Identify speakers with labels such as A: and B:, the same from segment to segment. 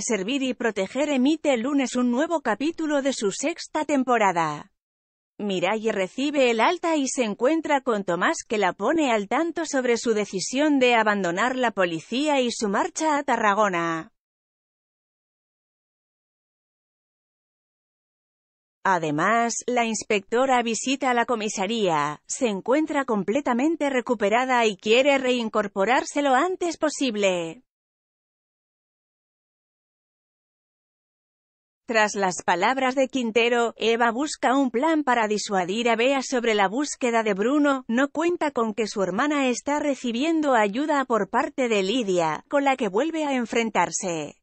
A: Servir y Proteger emite el lunes un nuevo capítulo de su sexta temporada. Mirai recibe el alta y se encuentra con Tomás que la pone al tanto sobre su decisión de abandonar la policía y su marcha a Tarragona. Además, la inspectora visita la comisaría, se encuentra completamente recuperada y quiere reincorporárselo
B: antes posible.
A: Tras las palabras de Quintero, Eva busca un plan para disuadir a Bea sobre la búsqueda de Bruno, no cuenta con que su hermana está recibiendo ayuda por parte de Lidia, con la que vuelve a enfrentarse.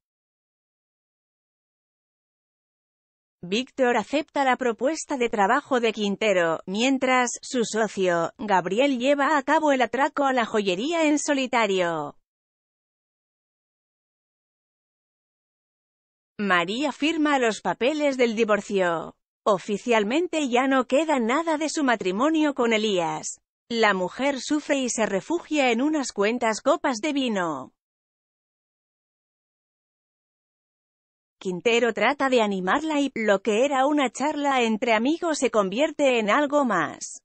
A: Víctor acepta la propuesta de trabajo de Quintero, mientras, su socio, Gabriel lleva a cabo el atraco a la joyería en solitario. María firma los papeles del divorcio. Oficialmente ya no queda nada de su matrimonio con Elías. La mujer sufre y se refugia en unas cuentas copas
B: de vino. Quintero trata de animarla y, lo que era una charla entre amigos se convierte en algo más.